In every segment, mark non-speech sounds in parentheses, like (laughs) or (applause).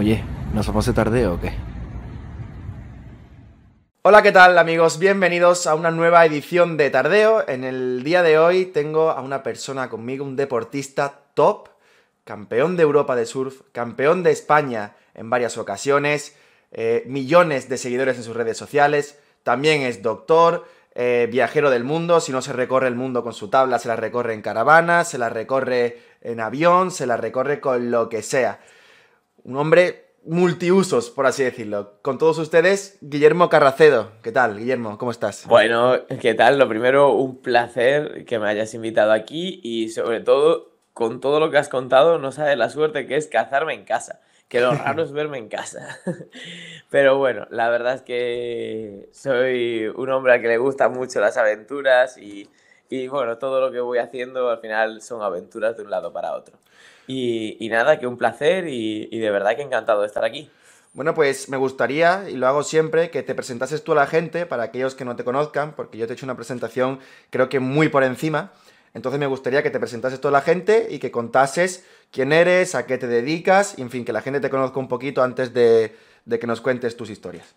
Oye, ¿nos vamos de tardeo o qué? Hola, ¿qué tal amigos? Bienvenidos a una nueva edición de Tardeo. En el día de hoy tengo a una persona conmigo, un deportista top, campeón de Europa de surf, campeón de España en varias ocasiones, eh, millones de seguidores en sus redes sociales, también es doctor, eh, viajero del mundo, si no se recorre el mundo con su tabla, se la recorre en caravana, se la recorre en avión, se la recorre con lo que sea un hombre multiusos, por así decirlo. Con todos ustedes, Guillermo Carracedo. ¿Qué tal, Guillermo? ¿Cómo estás? Bueno, ¿qué tal? Lo primero, un placer que me hayas invitado aquí y sobre todo, con todo lo que has contado, no sabes la suerte que es cazarme en casa. Que lo (laughs) raro es verme en casa. Pero bueno, la verdad es que soy un hombre que le gustan mucho las aventuras y y bueno, todo lo que voy haciendo al final son aventuras de un lado para otro. Y, nada, que un placer y, de verdad que encantado de estar aquí. Bueno, pues me gustaría, y lo hago siempre, que te presentases tú a la gente, para aquellos que no te conozcan, porque yo te he hecho una presentación creo que muy por encima. Entonces me gustaría que te presentases tú a la gente y que contases quién eres, a qué te dedicas, y en fin, que la gente te conozca un poquito antes de, de que nos cuentes tus historias.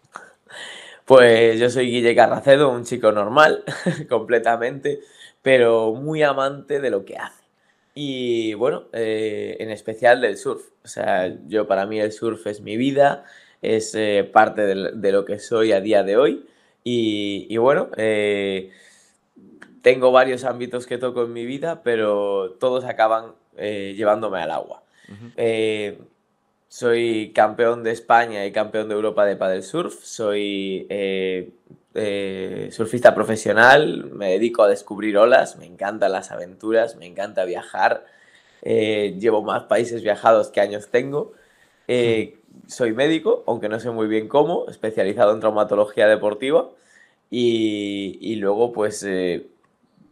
Pues yo soy Guille Carracedo, un chico normal, (laughs) completamente pero muy amante de lo que hace. Y bueno, eh, en especial del surf. O sea, yo para mí el surf es mi vida, es eh, parte de, lo que soy a día de hoy. Y, bueno, eh, tengo varios ámbitos que toco en mi vida, pero todos acaban llevándome al agua. Soy campeón de España y campeón de Europa de paddle surf. Soy eh, eh, surfista profesional. Me dedico a descubrir olas. Me encantan las aventuras. Me encanta viajar. Eh, llevo más países viajados que años tengo. Hmm. Soy médico, aunque no sé muy bien cómo, especializado en traumatología deportiva. Y, y luego, pues,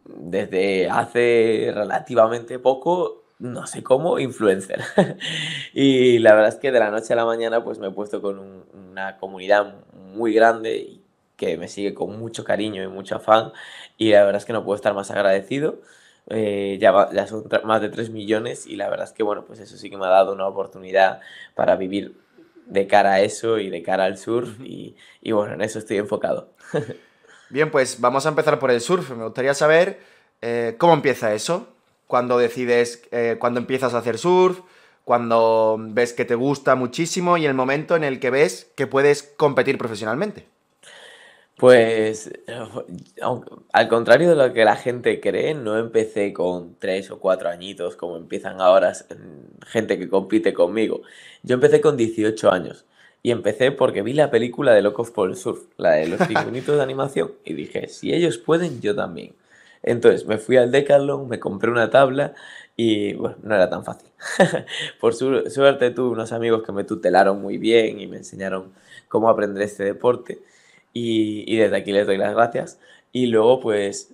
desde hace relativamente poco no sé cómo, influencer. (laughs) y la verdad es que de la noche a la mañana pues me he puesto con una comunidad muy grande que me sigue con mucho cariño y mucho afán y la verdad es que no puedo estar más agradecido. Eh, ya, son más de 3 millones y la verdad es que bueno, pues eso sí que me ha dado una oportunidad para vivir de cara a eso y de cara al surf y, bueno, en eso estoy enfocado. (laughs) Bien, pues vamos a empezar por el surf. Me gustaría saber eh, cómo empieza eso cuando decides, eh, cuando empiezas a hacer surf, cuando ves que te gusta muchísimo y el momento en el que ves que puedes competir profesionalmente. Pues al contrario de lo que la gente cree, no empecé con tres o cuatro añitos como empiezan ahora gente que compite conmigo. Yo empecé con 18 años y empecé porque vi la película de Locos por el Surf, la de los (laughs) pingüinitos de animación, y dije, si ellos pueden, yo también. Entonces me fui al Decathlon, me compré una tabla y bueno, no era tan fácil. (laughs) Por suerte tuve unos amigos que me tutelaron muy bien y me enseñaron cómo aprender este deporte y desde aquí les doy las gracias. Y luego pues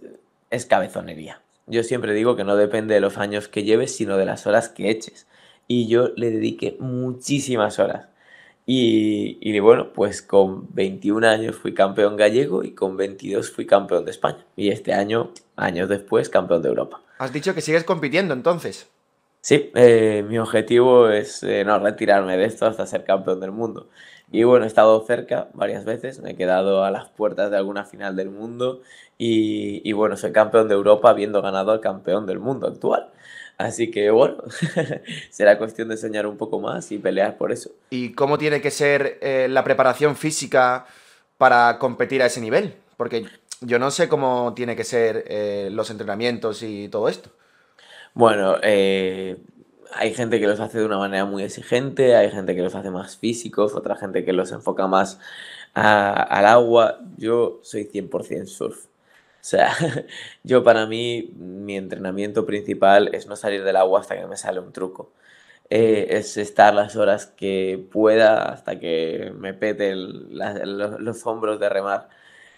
es cabezonería. Yo siempre digo que no depende de los años que lleves, sino de las horas que eches. Y yo le dediqué muchísimas horas. Y, bueno, pues con 21 años fui campeón gallego y con 22 fui campeón de España. Y este año, años después, campeón de Europa. Has dicho que sigues compitiendo entonces. Sí, eh, mi objetivo es eh, no retirarme de esto hasta ser campeón del mundo. Y bueno, he estado cerca varias veces, me he quedado a las puertas de alguna final del mundo y, y bueno, soy campeón de Europa habiendo ganado al campeón del mundo actual. Así que bueno, (laughs) será cuestión de soñar un poco más y pelear por eso. ¿Y cómo tiene que ser eh, la preparación física para competir a ese nivel? Porque yo no sé cómo tiene que ser eh, los entrenamientos y todo esto. Bueno, eh, hay gente que los hace de una manera muy exigente, hay gente que los hace más físicos, otra gente que los enfoca más al agua. Yo soy 100% surf. O sea, (laughs) yo para mí, mi entrenamiento principal es no salir del agua hasta que me sale un truco. Eh, es estar las horas que pueda hasta que me peten los, hombros de remar.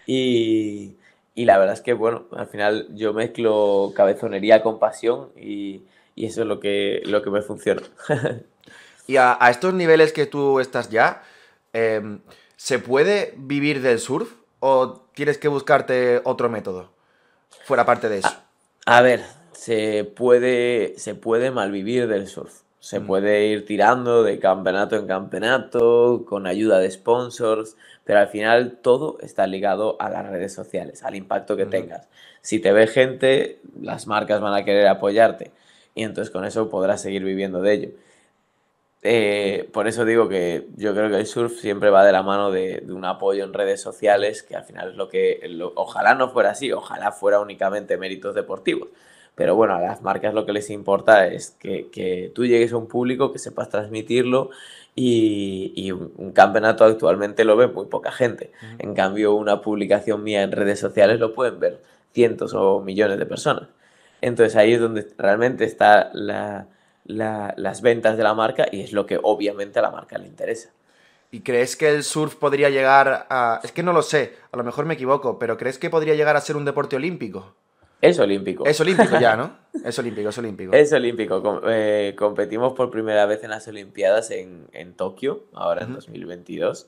Y, la verdad es que, bueno, al final yo mezclo cabezonería con pasión y, eso es lo que, lo que me funciona. (laughs) y a, estos niveles que tú estás ya, em, ¿se puede vivir del surf? ¿O tienes que buscarte otro método fuera parte de eso. A, ver, se puede, se puede malvivir del surf. Se puede ir tirando de campeonato en campeonato, con ayuda de sponsors, pero al final todo está ligado a las redes sociales, al impacto que tengas. Si te ve gente, las marcas van a querer apoyarte y entonces con eso podrás seguir viviendo de ello. Eh, por eso digo que yo creo que el surf siempre va de la mano de, un apoyo en redes sociales, que al final es lo que, ojalá no fuera así, ojalá fuera únicamente méritos deportivos. Pero bueno, a las marcas lo que les importa es que, que tú llegues a un público, que sepas transmitirlo y, un, campeonato actualmente lo ve muy poca gente. En cambio, una publicación mía en redes sociales lo pueden ver cientos o millones de personas. Entonces ahí es donde realmente está la, las ventas de la marca y es lo que obviamente a la marca le interesa. ¿Y crees que el surf podría llegar a... Es que no lo sé, a lo mejor me equivoco, pero ¿crees que podría llegar a ser un deporte olímpico? Es olímpico. Es olímpico ya, ¿no? (laughs) Es olímpico, es olímpico. Es olímpico. Eh, competimos por primera vez en las Olimpiadas en, en Tokio, ahora en 2022.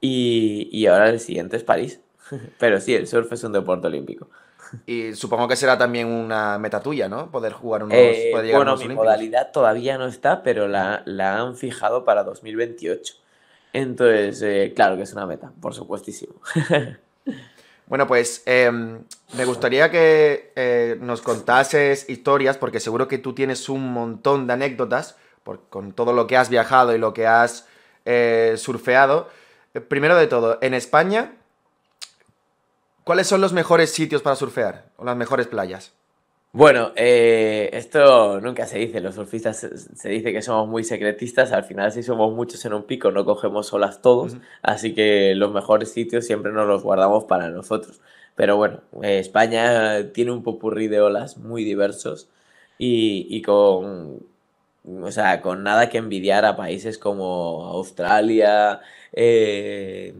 y ahora el siguiente es París. (laughs) Pero sí, el surf es un deporte olímpico. Y supongo que será también una meta tuya, ¿no? Poder jugar unos. Eh, bueno, mi modalidad todavía no está, pero la, han fijado para 2028. Entonces, eh, claro que es una meta, por supuestísimo. (laughs) Bueno, pues em, me gustaría que eh, nos contases historias, porque seguro que tú tienes un montón de anécdotas con todo lo que has viajado y lo que has surfeado. Primero de todo, en España, ¿Cuáles son los mejores sitios para surfear o las mejores playas? Bueno, eh, esto nunca se dice, los surfistas se, dice que somos muy secretistas, al final si somos muchos en un pico no cogemos olas todos, así que los mejores sitios siempre nos los guardamos para nosotros. Pero bueno, eh, España tiene un popurrí de olas muy diversos y, con, o con nada que envidiar a países como Australia, eh,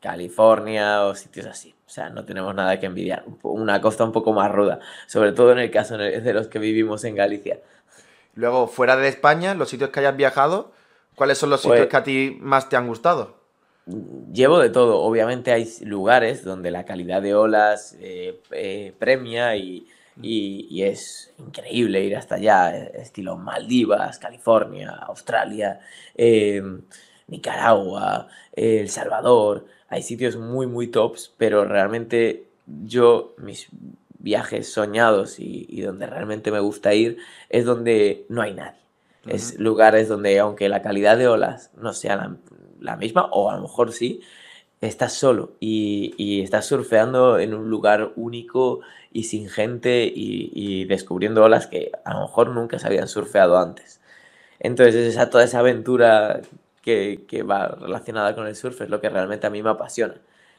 California o sitios así. O sea, no tenemos nada que envidiar. Una costa un poco más ruda, sobre todo en el caso de los que vivimos en Galicia. Luego, fuera de España, los sitios que hayas viajado, ¿cuáles son los sitios pues que a ti más te han gustado? Llevo de todo. Obviamente hay lugares donde la calidad de olas eh, eh, premia y, es increíble ir hasta allá, estilo Maldivas, California, Australia, eh, Nicaragua, El Salvador hay sitios muy, muy tops, pero realmente yo, mis viajes soñados y, donde realmente me gusta ir, es donde no hay nadie. Es lugares donde, aunque la calidad de olas no sea la, misma, o a lo mejor sí, estás solo y, estás surfeando en un lugar único y sin gente y, descubriendo olas que a lo mejor nunca se habían surfeado antes. Entonces, esa, toda esa aventura que, va relacionada con el surf es lo que realmente a mí me apasiona.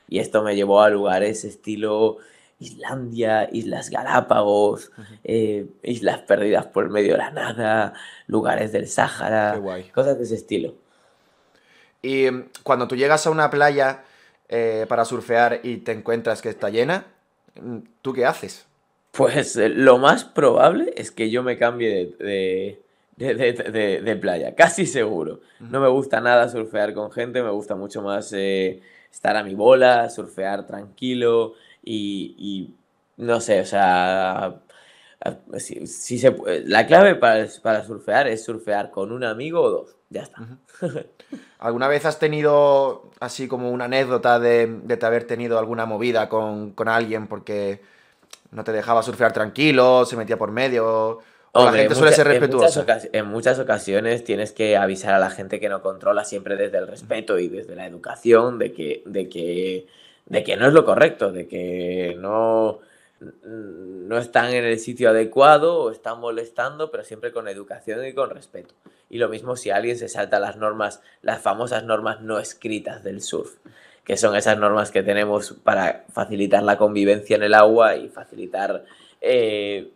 Y esto me llevó a lugares estilo Islandia, Islas Galápagos, eh, Islas Perdidas por medio de la nada, lugares del Sáhara, cosas de ese estilo. Y em, cuando tú llegas a una playa eh, para surfear y te encuentras que está llena, mm, ¿tú qué haces? Pues eh, lo más probable es que yo me cambie de de, playa, (laughs) casi seguro. No me gusta nada surfear con gente, me gusta mucho más eh, estar a mi bola, surfear tranquilo y, no sé, o sea, si, la clave para, surfear es surfear con un amigo o dos. Ya está. (laughs) ¿Alguna vez has tenido así como una anécdota de, te haber tenido alguna movida con, con, alguien porque no te dejaba surfear tranquilo, se metía por medio? la gente suele ser respetuosa. En muchas, ocasiones tienes que avisar a la gente que no controla siempre desde el respeto y desde la educación de que, de que, de que no es lo correcto, de que no, no están en el sitio adecuado o están molestando, pero siempre con educación y con respeto. Y lo mismo si alguien se salta las normas, las famosas normas no escritas del surf, que son esas normas que tenemos para facilitar la convivencia en el agua y facilitar... Eh,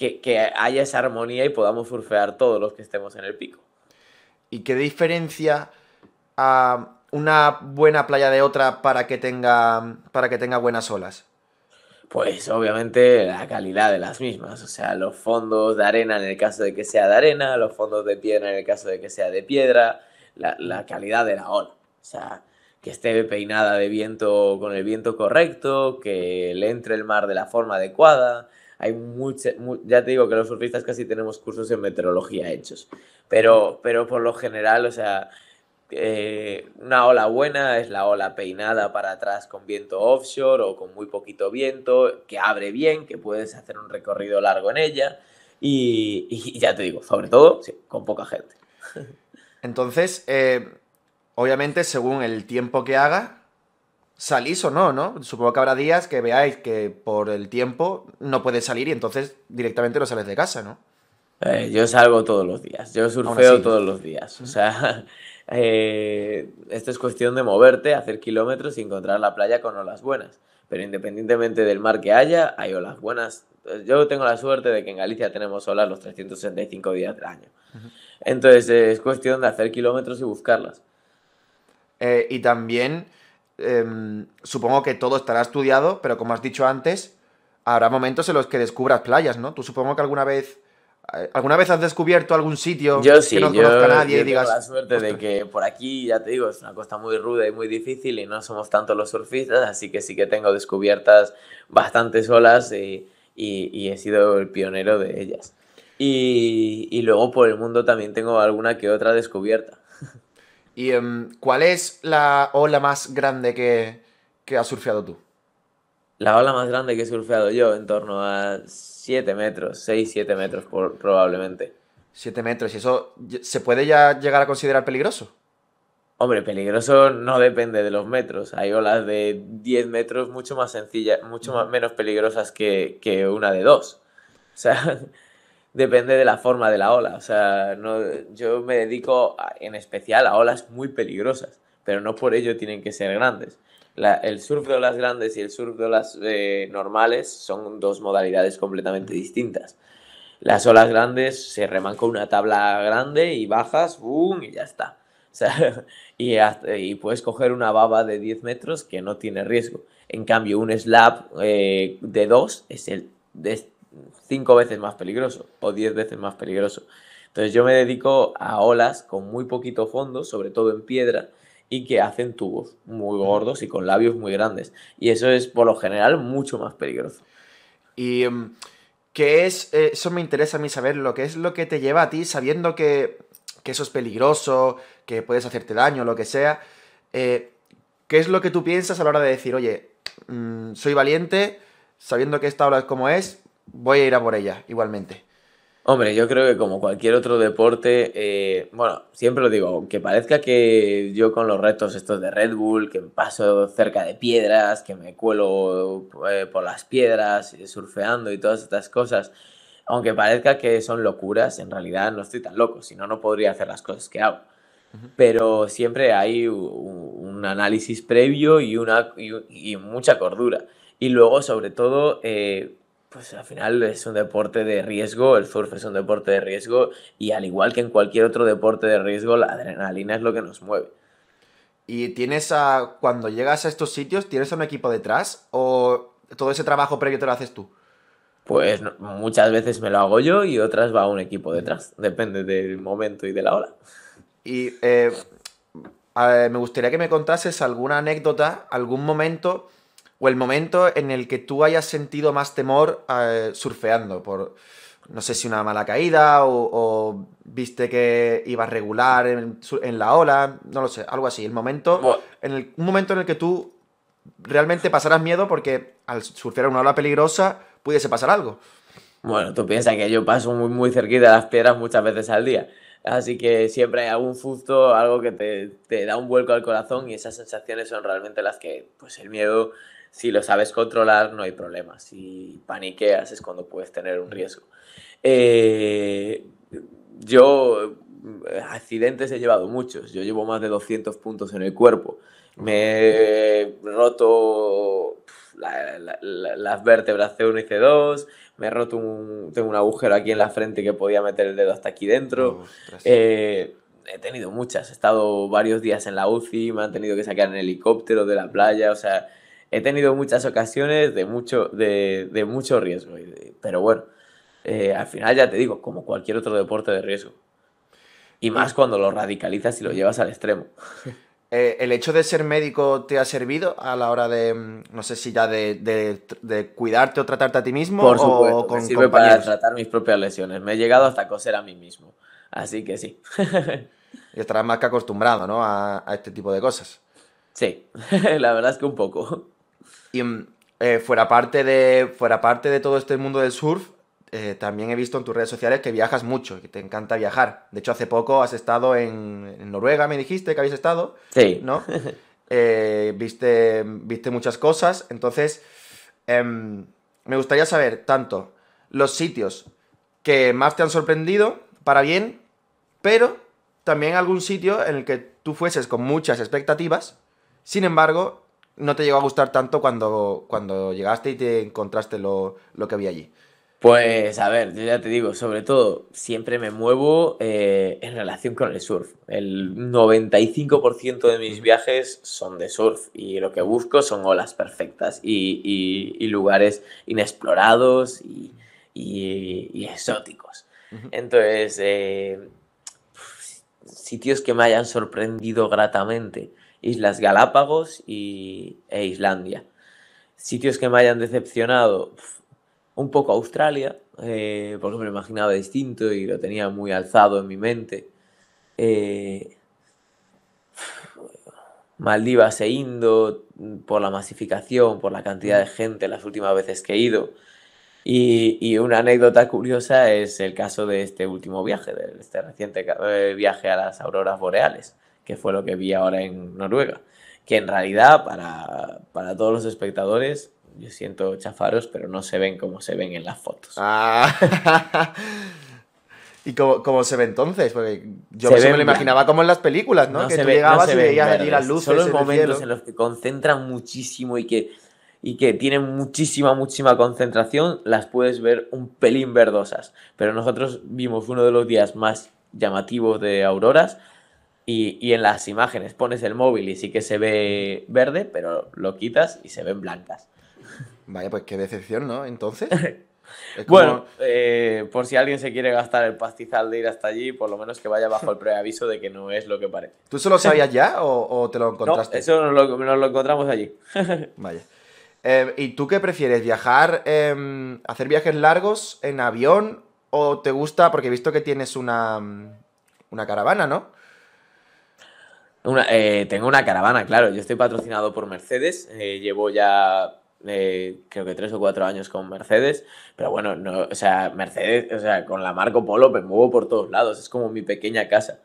que, haya esa armonía y podamos surfear todos los que estemos en el pico. ¿Y qué diferencia a una buena playa de otra para que tenga, para que tenga buenas olas? Pues obviamente la calidad de las mismas, o sea, los fondos de arena en el caso de que sea de arena, los fondos de piedra en el caso de que sea de piedra, la, la calidad de la ola, o sea, que esté peinada de viento con el viento correcto, que le entre el mar de la forma adecuada, hay ya te digo que los surfistas casi tenemos cursos en meteorología hechos, pero, pero por lo general, o sea, eh, una ola buena es la ola peinada para atrás con viento offshore o con muy poquito viento, que abre bien, que puedes hacer un recorrido largo en ella y, ya te digo, sobre todo con poca gente. Entonces, eh, obviamente según el tiempo que haga, salís o no, ¿no? Supongo que habrá días que veáis que por el tiempo no puedes salir y entonces directamente no sales de casa, ¿no? Eh, yo salgo todos los días, yo surfeo todos los días. O sea, (laughs) eh, esto es cuestión de moverte, hacer kilómetros y encontrar la playa con olas buenas. Pero independientemente del mar que haya, hay olas buenas. Yo tengo la suerte de que en Galicia tenemos olas los 365 días del año. Entonces es cuestión de hacer kilómetros y buscarlas. Eh, y también Em, supongo que todo estará estudiado, pero como has dicho antes, habrá momentos en los que descubras playas, ¿no? Tú supongo que alguna vez... Eh, ¿Alguna vez has descubierto algún sitio que no conozca nadie yo y digas? Tengo la suerte de que por aquí, ya te digo, es una costa muy ruda y muy difícil y no somos tanto los surfistas, así que sí que tengo descubiertas bastantes olas y, he sido el pionero de ellas. y, luego por el mundo también tengo alguna que otra descubierta. ¿Y em, cuál es la ola más grande que, que has surfeado tú? La ola más grande que he surfeado yo, en torno a 7 metros, 6, 7 metros probablemente. 7 metros, ¿y eso se puede ya llegar a considerar peligroso? Hombre, peligroso no depende de los metros. Hay olas de 10 metros mucho más sencillas, mucho más, menos peligrosas que, que una de 2. O sea, depende de la forma de la ola. O sea, no, yo me dedico en especial a olas muy peligrosas, pero no por ello tienen que ser grandes. el surf de olas grandes y el surf de olas eh, normales son dos modalidades completamente distintas. Las olas grandes se reman con una tabla grande y bajas, boom, y ya está. (laughs) y, y, puedes coger una baba de 10 metros que no tiene riesgo. En cambio, un slab eh, de 2 es el, cinco veces más peligroso o diez veces más peligroso. Entonces yo me dedico a olas con muy poquito fondo, sobre todo en piedra, y que hacen tubos muy gordos y con labios muy grandes. Y eso es por lo general mucho más peligroso. Y em, qué es, eh, eso me interesa a mí saber lo que es lo que te lleva a ti sabiendo que, que eso es peligroso, que puedes hacerte daño, lo que sea. Eh, ¿Qué es lo que tú piensas a la hora de decir, oye, mm, soy valiente, sabiendo que esta ola es como es, voy a ir a por ella igualmente. Hombre, yo creo que como cualquier otro deporte, eh, bueno, siempre lo digo, aunque parezca que yo con los retos estos de Red Bull, que paso cerca de piedras, que me cuelo eh, por las piedras, eh, surfeando y todas estas cosas, aunque parezca que son locuras, en realidad no estoy tan loco, si no, no podría hacer las cosas que hago. Pero siempre hay un análisis previo y, una, y, mucha cordura. Y luego, sobre todo, pues al final es un deporte de riesgo, el surf es un deporte de riesgo y al igual que en cualquier otro deporte de riesgo, la adrenalina es lo que nos mueve. ¿Y tienes a, cuando llegas a estos sitios, tienes a un equipo detrás o todo ese trabajo previo te lo haces tú? Pues muchas veces me lo hago yo y otras va un equipo detrás, depende del momento y de la hora. Y eh, me gustaría que me contases alguna anécdota, algún momento o el momento en el que tú hayas sentido más temor eh, surfeando por, no sé si una mala caída o, viste que ibas regular en, la ola, no lo sé, algo así. El momento, en el, un momento en el que tú realmente pasarás miedo porque al surfear una ola peligrosa pudiese pasar algo. Bueno, tú piensas que yo paso muy, cerquita de las piedras muchas veces al día. Así que siempre hay algún susto, algo que te, te da un vuelco al corazón y esas sensaciones son realmente las que pues el miedo si lo sabes controlar no hay problema. Si paniqueas es cuando puedes tener un riesgo. Eh, yo eh, accidentes he llevado muchos. Yo llevo más de 200 puntos en el cuerpo. Me he roto las vértebras C1 y C2. Me he roto un, tengo un agujero aquí en la frente que podía meter el dedo hasta aquí dentro. Eh, he tenido muchas. He estado varios días en la UCI. Me han tenido que sacar en helicóptero de la playa. O sea, he tenido muchas ocasiones de mucho, de, mucho riesgo. Pero bueno, eh, al final ya te digo, como cualquier otro deporte de riesgo. Y eh. más cuando lo radicalizas y lo llevas al extremo. (laughs) Eh, ¿El hecho de ser médico te ha servido a la hora de, no sé si ya de, cuidarte o tratarte a ti mismo? o me sirve para tratar mis propias lesiones. Me he llegado hasta coser a mí mismo. Así que sí. (laughs) y estarás más que acostumbrado, ¿no? a este tipo de cosas. Sí, (laughs) la verdad es que un poco. Y mm, eh, fuera, parte de, fuera parte de todo este mundo del surf, eh, también he visto en tus redes sociales que viajas mucho, que te encanta viajar. De hecho, hace poco has estado en, Noruega, me dijiste que habías estado. Sí. ¿No? (laughs) Eh, viste, viste muchas cosas. Entonces, em, me gustaría saber tanto los sitios que más te han sorprendido, para bien, pero también algún sitio en el que tú fueses con muchas expectativas, sin embargo, no te llegó a gustar tanto cuando, cuando llegaste y te encontraste lo, que había allí? Pues a ver, yo ya te digo, sobre todo siempre me muevo eh, en relación con el surf. El 95% de mis viajes son de surf y lo que busco son olas perfectas y, lugares inexplorados y, exóticos. Entonces, eh, sitios que me hayan sorprendido gratamente. Islas Galápagos y, e Islandia. Sitios que me hayan decepcionado, un poco Australia, eh, porque me lo imaginaba distinto y lo tenía muy alzado en mi mente. Eh, Maldivas e Indo, por la masificación, por la cantidad de gente las últimas veces que he ido. y, una anécdota curiosa es el caso de este último viaje, de este reciente eh, viaje a las auroras boreales que fue lo que vi ahora en Noruega. Que en realidad, para, para todos los espectadores, yo siento chafaros, pero no se ven como se ven en las fotos. Ah. (laughs) ¿Y cómo, cómo, se ve entonces? Porque yo me lo imaginaba como en las películas, ¿no? que tú llegabas y veías allí las luces. Son los en momentos en los que concentran muchísimo y que, y que tienen muchísima, muchísima concentración, las puedes ver un pelín verdosas. Pero nosotros vimos uno de los días más llamativos de auroras y, en las imágenes pones el móvil y sí que se ve verde, pero lo quitas y se ven blancas. Vaya, pues qué decepción, ¿no? Entonces. (laughs) Bueno, eh, por si alguien se quiere gastar el pastizal de ir hasta allí, por lo menos que vaya bajo el preaviso de que no es lo que parece. ¿Tú solo (laughs) sabías ya o, te lo encontraste? eso nos lo, encontramos allí. (laughs) Vaya. Eh, ¿Y tú qué prefieres? ¿Viajar, em, hacer viajes largos en avión o te gusta, porque he visto que tienes una mm, caravana, ¿no? Eh, tengo una caravana, claro. Yo estoy patrocinado por Mercedes. Eh, llevo ya eh, creo que tres o cuatro años con Mercedes, pero bueno, no, o sea, Mercedes, o sea, con la Marco Polo me muevo por todos lados, es como mi pequeña casa.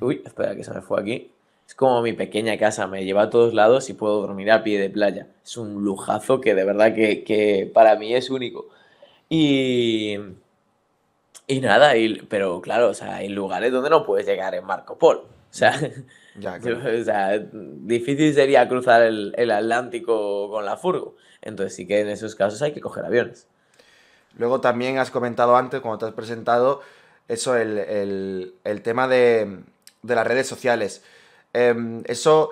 Uy, espera que se me fue aquí. Es como mi pequeña casa, me lleva a todos lados y puedo dormir a pie de playa. Es un lujazo que de verdad que, que para mí es único. Y, y nada, pero claro, o sea, hay lugares donde no puedes llegar en Marco Polo. O sea, (laughs) sea, difícil sería cruzar el, Atlántico con la furgo. Entonces sí que en esos casos hay que coger aviones. Luego también has comentado antes, cuando te has presentado, eso, el, tema de, las redes sociales. Em, eso,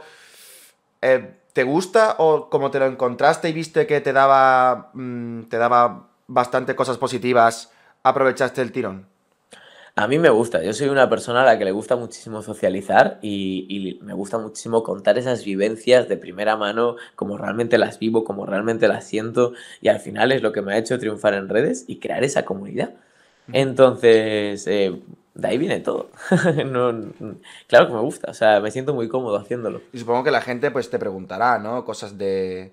eh, ¿te gusta o como te lo encontraste y viste que te daba, mm, te daba bastante cosas positivas, aprovechaste el tirón? A mí me gusta, yo soy una persona a la que le gusta muchísimo socializar y, me gusta muchísimo contar esas vivencias de primera mano, como realmente las vivo, como realmente las siento y al final es lo que me ha hecho triunfar en redes y crear esa comunidad. Entonces, eh, de ahí viene todo. (laughs) claro que me gusta, o sea, me siento muy cómodo haciéndolo. Y supongo que la gente pues te preguntará, ¿no? Cosas de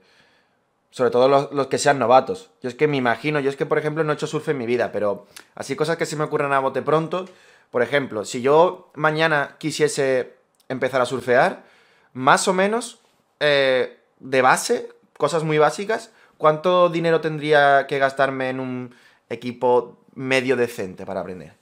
sobre todo los, que sean novatos. Yo es que me imagino, yo es que por ejemplo no he hecho surfe en mi vida, pero así cosas que se me ocurren a bote pronto. Por ejemplo, si yo mañana quisiese empezar a surfear, más o menos eh, de base, cosas muy básicas, ¿cuánto dinero tendría que gastarme en un equipo medio decente para aprender?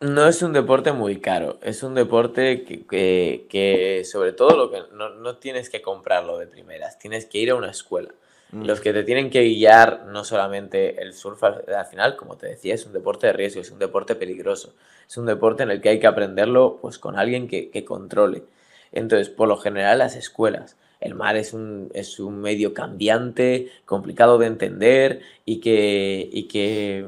No es un deporte muy caro, es un deporte que, sobre todo lo que no tienes que comprarlo de primeras, tienes que ir a una escuela. Mm. los que te tienen que guiar no solamente el surf al, final, como te decía, es un deporte de riesgo, es un deporte peligroso, es un deporte en el que hay que aprenderlo pues con alguien que, controle. Entonces, por lo general, las escuelas. El mar es un, es un medio cambiante, complicado de entender y que,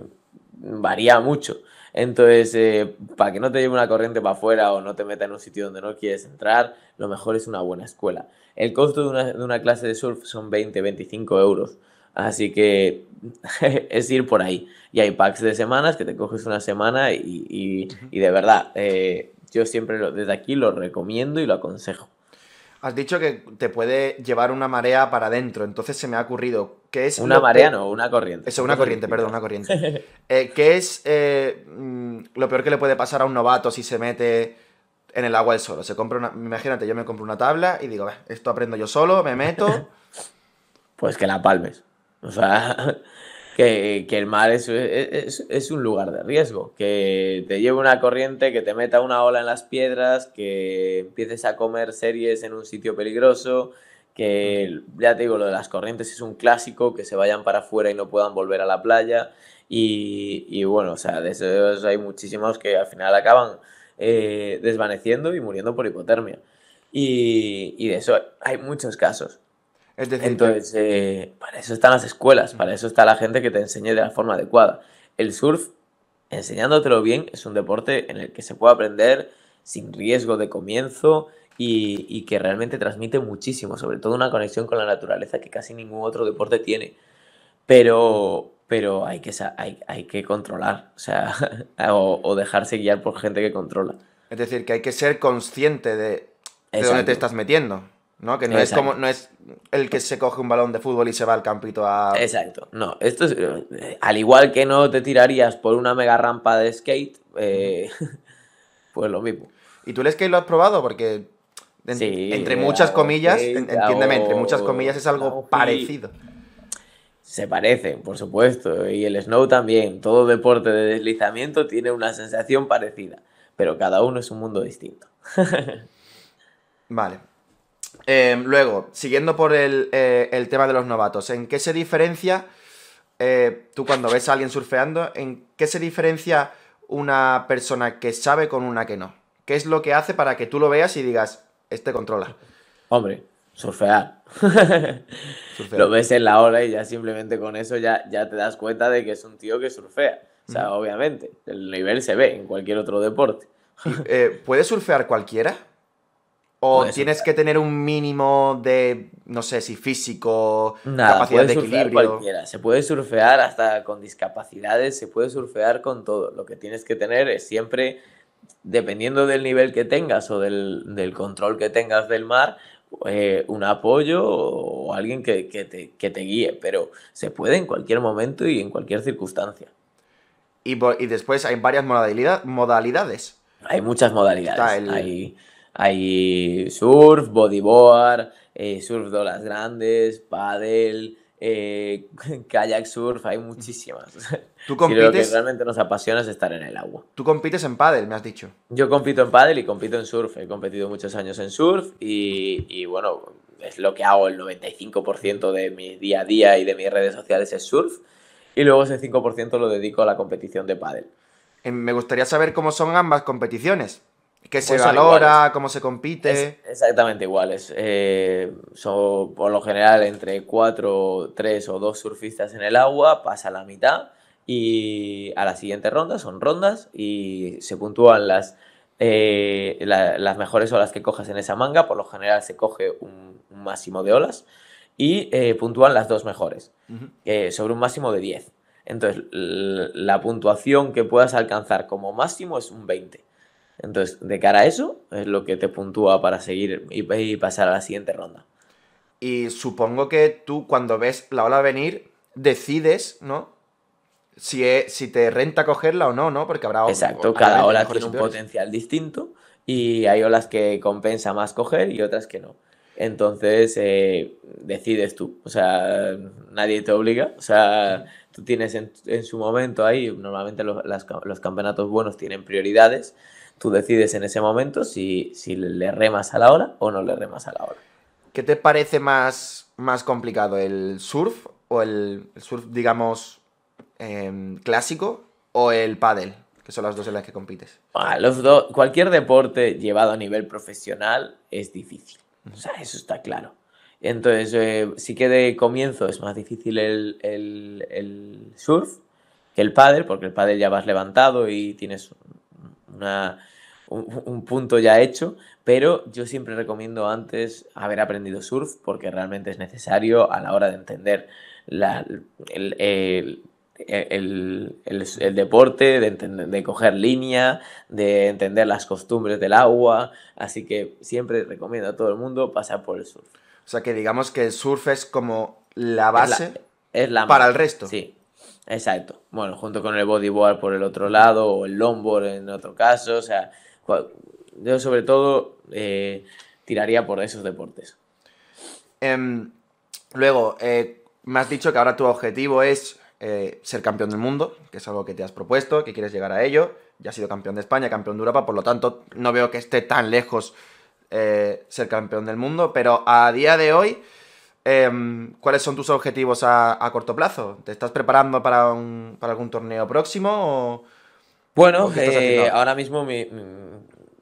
varía mucho. Entonces, eh, para que no te lleve una corriente para afuera o no te meta en un sitio donde no quieres entrar, lo mejor es una buena escuela. El costo de una, de una clase de surf son 20, 25 euros. Así que (laughs) es ir por ahí. Y hay packs de semanas que te coges una semana y, de verdad, eh, yo siempre desde aquí lo recomiendo y lo aconsejo. Has dicho que te puede llevar una marea para adentro, entonces se me ha ocurrido. ¿Qué es una marea, no, una corriente. Eso, una corriente, perdón, una corriente. (laughs) Eh, ¿Qué es eh, mm, lo peor que le puede pasar a un novato si se mete en el agua del solo. Se compra una, imagínate, yo me compro una tabla y digo, esto aprendo yo solo, me meto. (laughs) pues que la palmes. O sea, (laughs) que, que el mar es, es, es, un lugar de riesgo, que te lleve una corriente, que te meta una ola en las piedras, que empieces a comer series en un sitio peligroso, que ya te digo, lo de las corrientes es un clásico, que se vayan para afuera y no puedan volver a la playa. Y, y bueno, o sea, de esos hay muchísimos que al final acaban eh, desvaneciendo y muriendo por hipotermia. Y, de eso hay muchos casos. Entonces, eh, para eso están las escuelas, para eso está la gente que te enseñe de la forma adecuada. El surf, enseñándotelo bien, es un deporte en el que se puede aprender sin riesgo de comienzo y, y que realmente transmite muchísimo, sobre todo una conexión con la naturaleza que casi ningún otro deporte tiene. Pero pero hay que, hay, hay que controlar, o sea, (laughs) o, dejarse guiar por gente que controla. Es decir, que hay que ser consciente de, dónde te estás metiendo, ¿no? Que no es como, no es el que se coge un balón de fútbol y se va al campito a... Exacto, no, esto es, eh, al igual que no te tirarías por una mega rampa de skate, eh, (laughs) pues lo mismo. ¿Y tú el skate lo has probado? Porque entre muchas comillas, entiéndeme, entre muchas comillas es algo parecido. Se parecen, por supuesto, y el snow también. Todo deporte de deslizamiento tiene una sensación parecida, pero cada uno es un mundo distinto. (laughs) vale. Em, luego, siguiendo por eh, el, tema de los novatos, ¿en qué se diferencia, eh, tú cuando ves a alguien surfeando, en qué se diferencia una persona que sabe con una que no? ¿Qué es lo que hace para que tú lo veas y digas, este controla? Hombre, (laughs) surfear. Lo ves en la ola y ya simplemente con eso ya, ya te das cuenta de que es un tío que surfea. O sea, obviamente, el nivel se ve en cualquier otro deporte. Eh, ¿Puede surfear cualquiera? ¿O tienes que tener un mínimo de, no sé, si físico, capacidad de equilibrio? Cualquiera. Se puede surfear hasta con discapacidades, se puede surfear con todo. Lo que tienes que tener es siempre, dependiendo del nivel que tengas o del, del control que tengas del mar, eh, un apoyo o alguien que, te, guíe, pero se puede en cualquier momento y en cualquier circunstancia. Y, después hay varias modalidades. Hay muchas modalidades. Hay, surf, bodyboard, eh, surf de olas grandes, paddle, eh, (laughs) kayak, surf, hay muchísimas. (laughs) ¿Tú compites? lo que realmente nos apasiona es estar en el agua. Tú compites en pádel, me has dicho. Yo compito en pádel y compito en surf. He competido muchos años en surf y, bueno, es lo que hago. El 95% de mi día a día y de mis redes sociales es surf. Y luego ese 5% lo dedico a la competición de pádel. Em, me gustaría saber cómo son ambas competiciones que se valora, cómo se compite. exactamente iguales. Eh, por lo general entre cuatro, tres o dos surfistas en el agua, pasa la mitad y a la siguiente ronda son rondas y se puntúan las, eh, las mejores olas que cojas en esa manga. Por lo general se coge un, máximo de olas y eh, puntúan las dos mejores sobre un máximo de 10. Entonces, la puntuación que puedas alcanzar como máximo es un 20 entonces, de cara a eso, es lo que te puntúa para seguir y, pasar a la siguiente ronda. Y supongo que tú, cuando ves la ola venir, decides, ¿no? Si, e, si te renta cogerla o no, ¿no? Porque habrá Exacto, cada ola tiene un potencial distinto y hay olas que compensa más coger y otras que no. Entonces, eh, decides tú. O sea, nadie te obliga. O sea, tú tienes en, su momento ahí, normalmente los, los campeonatos buenos tienen prioridades tú decides en ese momento si, le remas a la ola o no le remas a la ola. ¿Qué te parece más, más complicado, el surf o el, surf, digamos, em, clásico o el pádel? que son las dos en las que compites. Ah, los dos, cualquier deporte llevado a nivel profesional es difícil. eso está claro. Entonces, eh, si sí que de comienzo es más difícil el, el, surf que el pádel, porque el pádel ya vas levantado y tienes un, punto ya hecho, pero yo siempre recomiendo antes haber aprendido surf porque realmente es necesario a la hora de entender el, deporte, de, coger línea, de entender las costumbres del agua, así que siempre recomiendo a todo el mundo pasar por el surf. O sea que digamos que el surf es como la base para el resto. Sí, Exacto. Bueno, junto con el bodyboard por el otro lado o el longboard en otro caso. O sea, yo sobre todo eh, tiraría por esos deportes. Em, luego, eh, me has dicho que ahora tu objetivo es eh, ser campeón del mundo, que es algo que te has propuesto, que quieres llegar a ello. Ya has sido campeón de España, campeón de Europa, por lo tanto, no veo que esté tan lejos ser campeón del mundo, pero a día de hoy... Em, ¿cuáles son tus objetivos a, corto plazo? ¿Te estás preparando para, algún torneo próximo? bueno, eh, ahora mismo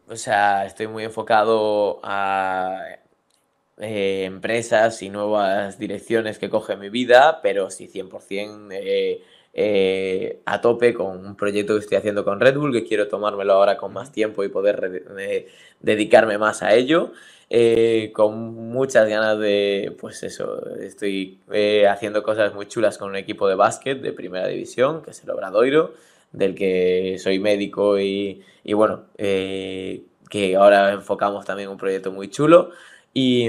o sea, estoy muy enfocado a eh, empresas y nuevas direcciones que coge mi vida, pero sí 100% eh, a tope con un proyecto que estoy haciendo con Red Bull, que quiero tomármelo ahora con más tiempo y poder dedicarme más a ello. Eh, con muchas ganas de, pues eso, estoy eh, haciendo cosas muy chulas con un equipo de básquet de primera división, que es el Obradoiro, del que soy médico y, bueno, eh, que ahora enfocamos también un proyecto muy chulo. Y,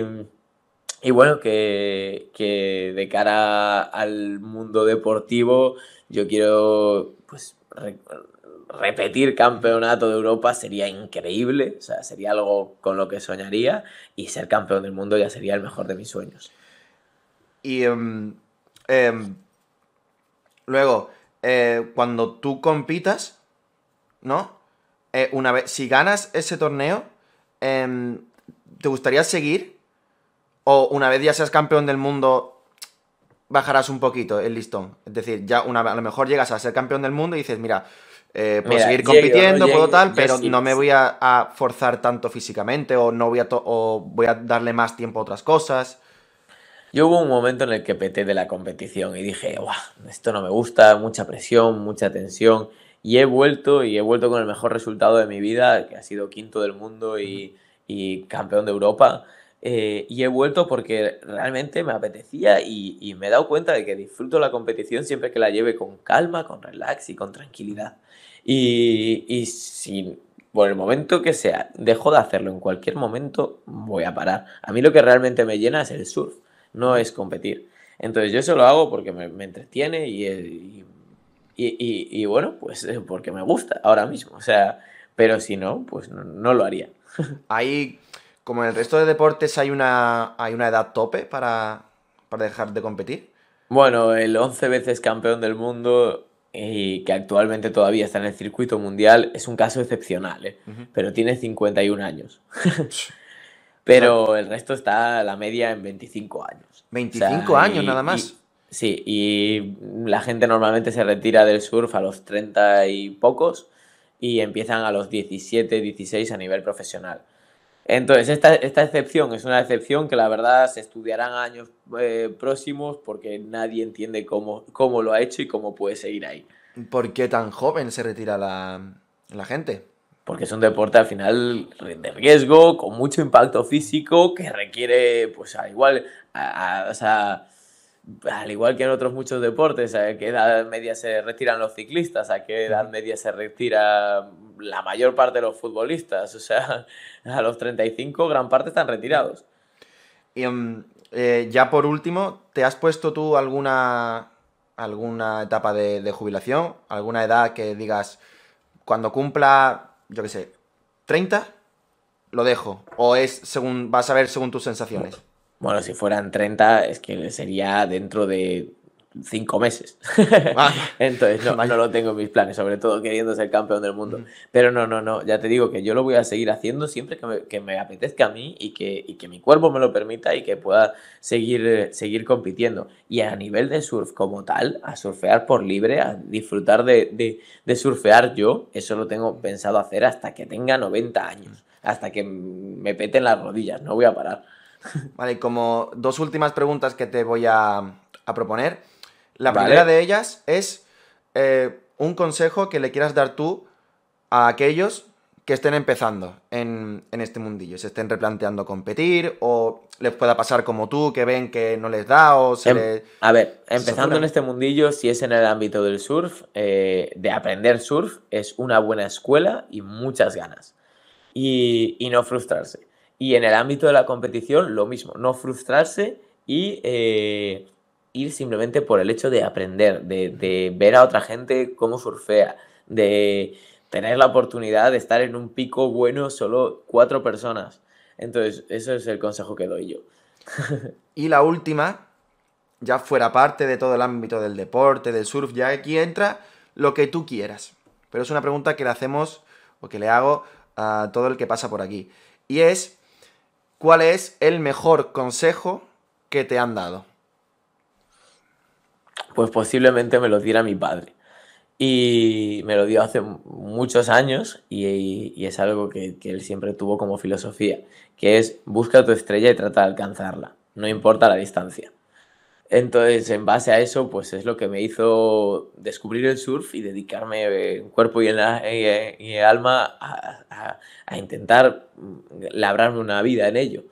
bueno, que, de cara al mundo deportivo yo quiero pues, repetir campeonato de Europa sería increíble, o sea, sería algo con lo que soñaría y ser campeón del mundo ya sería el mejor de mis sueños. Y em, em, luego, eh, cuando tú compitas, ¿no? Eh, una vez, si ganas ese torneo, em, ¿te gustaría seguir? ¿O una vez ya seas campeón del mundo, bajarás un poquito el listón. Es decir, ya una, a lo mejor llegas a ser campeón del mundo y dices, mira, eh, puedo seguir compitiendo, tal, pero no me voy a, forzar tanto físicamente o no voy a, o voy a darle más tiempo a otras cosas. Yo hubo un momento en el que peté de la competición y dije, esto no me gusta, mucha presión, mucha tensión. Y he vuelto y he vuelto con el mejor resultado de mi vida, que ha sido quinto del mundo y, campeón de Europa. Eh, y he vuelto porque realmente me apetecía y, y, me he dado cuenta de que disfruto la competición siempre que la lleve con calma, con relax y con tranquilidad. Y, si por el momento que sea dejo de hacerlo en cualquier momento, voy a parar. A mí lo que realmente me llena es el surf, no es competir. Entonces yo eso lo hago porque me, entretiene eh, y, y, bueno, pues eh, porque me gusta ahora mismo. O sea, pero si no, pues no, lo haría. Ahí, (laughs) como en el resto de deportes, hay una, hay una edad tope para, para dejar de competir. Bueno, el 11 veces campeón del mundo y que actualmente todavía está en el circuito mundial, es un caso excepcional, ¿eh? pero tiene 51 años. (laughs) pero el resto está a la media en 25 años. 25 años nada más. sí, y la gente normalmente se retira del surf a los 30 y pocos y empiezan a los 17, 16 a nivel profesional. Entonces, esta, excepción es una excepción que la verdad se estudiarán años eh, próximos porque nadie entiende cómo, lo ha hecho y cómo puede seguir ahí. ¿Por qué tan joven se retira la, gente? Porque es un deporte al final de riesgo, con mucho impacto físico, que requiere, pues al igual, a, al igual que en otros muchos deportes, a qué edad media se retiran los ciclistas, a qué edad media se retira la mayor parte de los futbolistas. O sea, (laughs) a los 35 gran parte están retirados. Y, em, eh, ya por último, ¿te has puesto tú alguna, alguna etapa de, jubilación? ¿Alguna edad que digas, cuando cumpla, yo qué sé, 30, lo dejo? ¿O es según vas a ver según tus sensaciones? Bueno, si fueran 30, es que sería dentro de cinco meses. Ah. (laughs) Entonces no, no, lo tengo en mis planes, sobre todo queriendo ser campeón del mundo. Pero no, no, no, ya te digo que yo lo voy a seguir haciendo siempre que me, apetezca a mí y que, y que mi cuerpo me lo permita y que pueda seguir, eh, seguir compitiendo. Y a nivel de surf como tal, a surfear por libre, a disfrutar de, de, surfear yo, eso lo tengo pensado hacer hasta que tenga 90 años, hasta que me peten las rodillas, no voy a parar. Vale, como dos últimas preguntas que te voy a, a proponer. La primera de ellas es eh, un consejo que le quieras dar tú a aquellos que estén empezando en, este mundillo, se estén replanteando competir o les pueda pasar como tú, que ven que no les da o se em, A ver, empezando en este mundillo, si es en el ámbito del surf, eh, de aprender surf es una buena escuela y muchas ganas. Y, no frustrarse. Y en el ámbito de la competición, lo mismo, no frustrarse y eh, ir simplemente por el hecho de aprender, de, ver a otra gente cómo surfea, de tener la oportunidad de estar en un pico bueno solo cuatro personas. Entonces, eso es el consejo que doy yo. (laughs) y la última, ya fuera parte de todo el ámbito del deporte, del surf, ya aquí entra lo que tú quieras. Pero es una pregunta que le hacemos o que le hago a todo el que pasa por aquí. Y es, ¿cuál es el mejor consejo que te han dado? pues posiblemente me lo diera mi padre. Y me lo dio hace muchos años y, es algo que, él siempre tuvo como filosofía, que es busca tu estrella y trata de alcanzarla, no importa la distancia. Entonces, en base a eso, pues es lo que me hizo descubrir el surf y dedicarme eh, cuerpo y en, eh, alma a intentar mm, labrarme una vida en ello.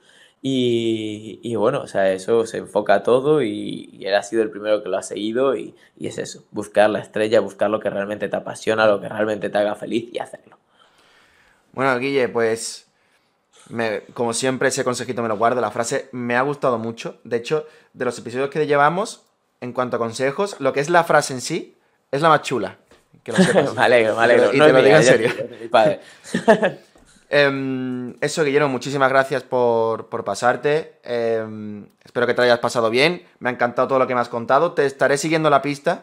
Y, bueno, o sea, eso se enfoca todo y, él ha sido el primero que lo ha seguido y, es eso, buscar la estrella, buscar lo que realmente te apasiona, lo que realmente te haga feliz y hacerlo. Bueno, Guille, pues como siempre ese consejito me lo guardo, la frase me ha gustado mucho, de hecho, de los episodios que llevamos, en cuanto a consejos, lo que es la frase en sí es la más chula. Que lo (laughs) me alegro, me alegro. Y te lo digo en serio. padre. (laughs) Em, eso, Guillermo, muchísimas gracias por, pasarte. Em, espero que te hayas pasado bien. Me ha encantado todo lo que me has contado. Te estaré siguiendo la pista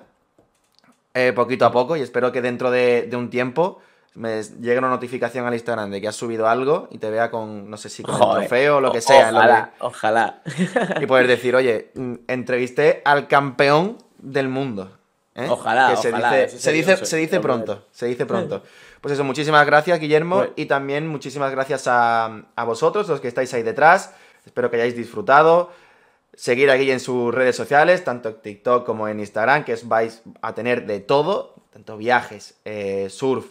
eh, poquito a poco y espero que dentro de, un tiempo me llegue una notificación al Instagram de que has subido algo y te vea con, no sé si con trofeo o lo que sea. Ojalá, ojalá. Y poder decir, oye, mm, entrevisté al campeón del mundo. ¿eh? Ojalá, se dice pronto, se dice pronto. (laughs) Pues eso, muchísimas gracias, Guillermo, pues- y también muchísimas gracias a, vosotros, los que estáis ahí detrás. Espero que hayáis disfrutado seguir aquí en sus redes sociales, tanto en TikTok como en Instagram, que os vais a tener de todo, tanto viajes, eh, surf,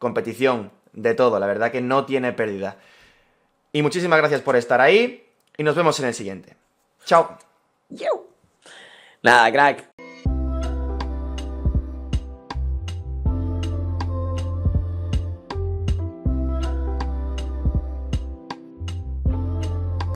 competición, de todo. La verdad que no tiene pérdida. Y muchísimas gracias por estar ahí y nos vemos en el siguiente. Chao. Nada, crack.